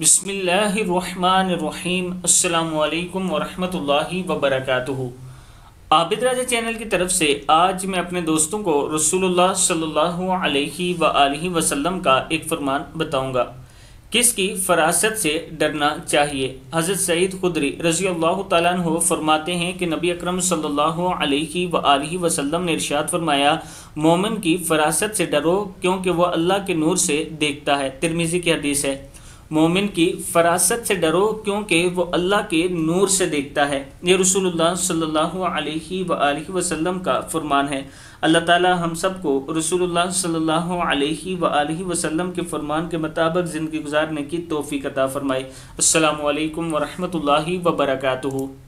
بسم اللہ الرحمن الرحیم السلام علیکم ورحمت اللہ وبرکاتہ عابد راجہ چینل کی طرف سے آج میں اپنے دوستوں کو رسول اللہ صلی اللہ علیہ وآلہ وسلم کا ایک فرمان بتاؤں گا کس کی فراست سے ڈرنا چاہیے حضرت سعید خدری رضی اللہ تعالیٰ عنہ فرماتے ہیں کہ نبی اکرم صلی اللہ علیہ وآلہ وسلم نے ارشاد فرمایا مومن کی فراست سے ڈرو کیونکہ وہ اللہ کے نور سے دیکھتا ہے ترمیزی کی حدیث ہے مومن کی فراست سے ڈرو کیونکہ وہ اللہ کے نور سے دیکھتا ہے یہ رسول اللہ صلی اللہ علیہ وآلہ وسلم کا فرمان ہے اللہ تعالی ہم سب کو رسول اللہ صلی اللہ علیہ وآلہ وسلم کے فرمان کے مطابق زندگی گزارنے کی توفیق عطا فرمائے السلام علیکم ورحمۃ اللہ وبرکاتہ